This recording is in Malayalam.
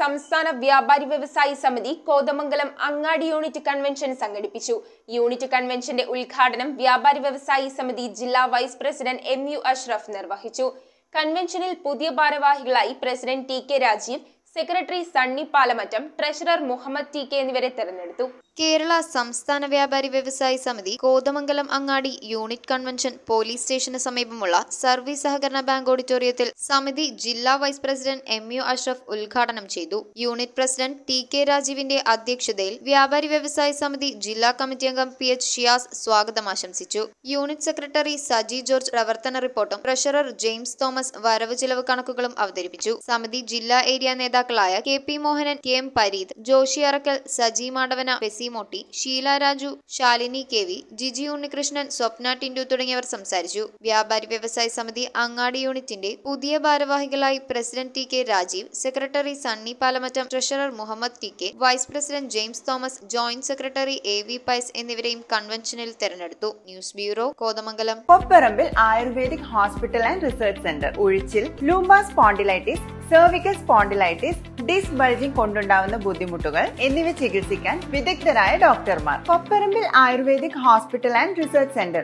സംസ്ഥാന വ്യാപാരി വ്യവസായി സമിതി കോതമംഗലം അങ്ങാടി യൂണിറ്റ് കൺവെൻഷൻ സംഘടിപ്പിച്ചു യൂണിറ്റ് കൺവെൻഷന്റെ ഉദ്ഘാടനം വ്യാപാരി വ്യവസായി സമിതി ജില്ലാ vice president M U Ashraf നിർവഹിച്ചു കൺവെൻഷനിൽ പുതിയ ഭാരവാഹികളായി president T K Rajeev secretary Sunny Palamattam treasurer Muhammad T K എന്നിവരെ തെരഞ്ഞെടുത്തു കേരള സംസ്ഥാന വ്യാപാരി വ്യവസായി സമിതി Kothamangalam Angadi unit convention police സ്റ്റേഷന് സമീപമുള്ള സർവീസ് സഹകരണ ബാങ്ക് ഓഡിറ്റോറിയത്തിൽ സമിതി ജില്ലാ vice president M U Ashraf ഉദ്ഘാടനം ചെയ്തു യൂണിറ്റ് പ്രസിഡന്റ് ടി കെ രാജീവിന്റെ അധ്യക്ഷതയിൽ വ്യാപാരി വ്യവസായി സമിതി ജില്ലാ കമ്മിറ്റി അംഗം പി എച്ച് ഷിയാസ് സ്വാഗതം ആശംസിച്ചു യൂണിറ്റ് സെക്രട്ടറി സജി ജോർജ് പ്രവർത്തന റിപ്പോർട്ടും ട്രഷറർ ജെയിംസ് തോമസ് വരവ് ചിലവ് കണക്കുകളും അവതരിപ്പിച്ചു സമിതി ജില്ലാ ഏരിയ നേതാവ് നേതാക്കളായ K P Mohanan K M Pareeth Arakkal Saji Madavana പെസിമോട്ടി ഷീല രാജു ശാലിനി കെ വി ജിജി ഉണ്ണികൃഷ്ണൻ സ്വപ്ന ടിൻഡു തുടങ്ങിയവർ സംസാരിച്ചു വ്യാപാരി വ്യവസായ സമിതി അങ്ങാടി യൂണിറ്റിന്റെ പുതിയ ഭാരവാഹികളായി president T K Rajeev secretary Sunny Palamattam treasurer Muhammad T K vice president James Thomas joint secretary A V Pius എന്നിവരെയും കൺവെൻഷനിൽ തെരഞ്ഞെടുത്തു news bureau Kothamangalam Kopparambil ayurvedic hospital and research centre ഒഴിച്ചിൽ ലൂംബാ പോണ്ടിലൈറ്റിസ് സെർവിക്കൽ സ്പോണ്ടിലൈറ്റിസ് ഡിസ് ബൾജിംഗ് കൊണ്ടുണ്ടാവുന്ന ബുദ്ധിമുട്ടുകൾ എന്നിവ ചികിത്സിക്കാൻ വിദഗ്ധരായ ഡോക്ടർമാർ Kopparambil ayurvedic hospital and research centre